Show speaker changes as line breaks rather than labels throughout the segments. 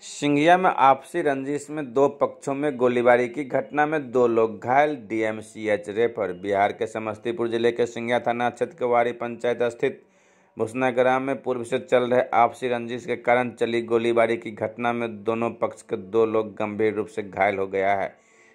सिंघिया में आपसी रंजिश में दो पक्षों में गोलीबारी की घटना में दो लोग घायल डीएमसीएच रेफर बिहार के समस्तीपुर जिले के सिंघिया थाना क्षेत्र वारी पंचायत स्थित ग्राम में पूर्व से चल रहे आपसी रंजिश के कारण चली गोलीबारी की घटना में दोनों पक्ष के दो लोग गंभीर रूप से घायल हो गया है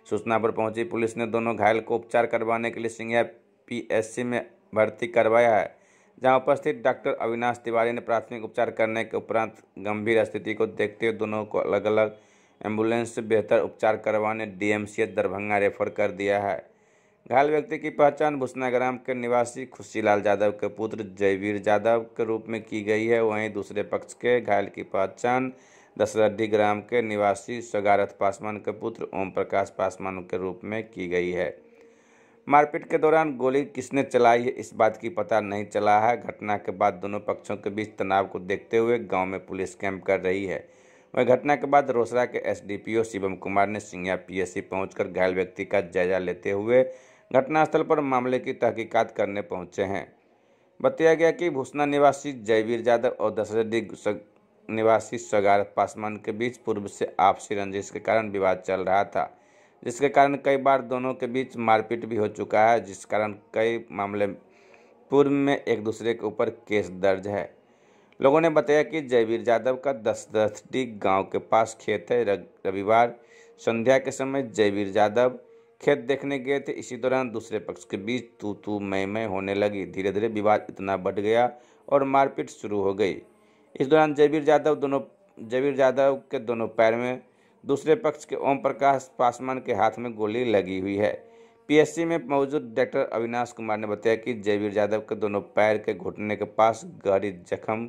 सूचना पर पहुंची पुलिस ने दोनों घायल को उपचार करवाने के लिए सिंघिया पी में भर्ती करवाया है जहां उपस्थित डॉक्टर अविनाश तिवारी ने प्राथमिक उपचार करने के उपरांत गंभीर स्थिति को देखते हुए दोनों को अलग अलग एम्बुलेंस से बेहतर उपचार करवाने डीएमसीएच दरभंगा रेफर कर दिया है घायल व्यक्ति की पहचान भुसनाग्राम ग्राम के निवासी खुशीलाल यादव के पुत्र जयवीर यादव के रूप में की गई है वहीं दूसरे पक्ष के घायल की पहचान दशरथी ग्राम के निवासी स्वगारथ पासवान के पुत्र ओम प्रकाश पासवान के रूप में की गई है मारपीट के दौरान गोली किसने चलाई है इस बात की पता नहीं चला है घटना के बाद दोनों पक्षों के बीच तनाव को देखते हुए गांव में पुलिस कैंप कर रही है वह घटना के बाद रोसड़ा के एसडीपीओ शिवम कुमार ने सिंगिया पीएससी पहुंचकर घायल व्यक्ति का जायजा लेते हुए घटनास्थल पर मामले की तहकीकत करने पहुँचे हैं बताया गया कि भूसना निवासी जयवीर यादव और दशरथी निवासी सगार पासवान के बीच पूर्व से आपसी रंजिश के कारण विवाद चल रहा था जिसके कारण कई बार दोनों के बीच मारपीट भी हो चुका है जिस कारण कई मामले पूर्व में एक दूसरे के ऊपर केस दर्ज है लोगों ने बताया कि जयवीर यादव का दस डी गाँव के पास खेत है रविवार संध्या के समय जयवीर यादव खेत देखने गए थे इसी दौरान दूसरे पक्ष के बीच तू तू मैं मैं होने लगी धीरे धीरे विवाद इतना बढ़ गया और मारपीट शुरू हो गई इस दौरान जयवीर यादव दोनों जयवीर यादव के दोनों पैर में दूसरे पक्ष के ओम प्रकाश पासवान के हाथ में गोली लगी हुई है पीएससी में मौजूद डॉक्टर अविनाश कुमार ने बताया कि जयवीर यादव के दोनों पैर के घुटने के पास गहरी जख्म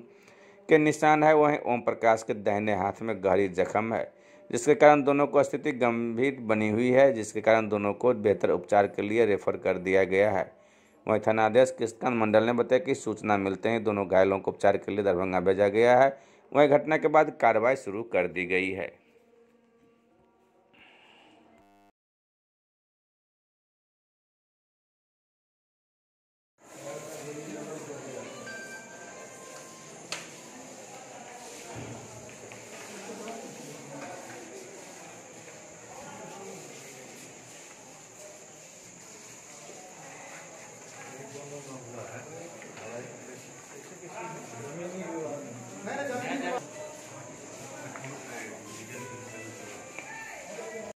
के निशान है वहीं ओम प्रकाश के दाहिने हाथ में गहरी जख्म है जिसके कारण दोनों को स्थिति गंभीर बनी हुई है जिसके कारण दोनों को बेहतर उपचार के लिए रेफर कर दिया गया है वहीं थानाध्यक्ष कृष्णकांत मंडल ने बताया कि सूचना मिलते ही दोनों घायलों को उपचार के लिए दरभंगा भेजा गया है वहीं घटना के बाद कार्रवाई शुरू कर दी गई है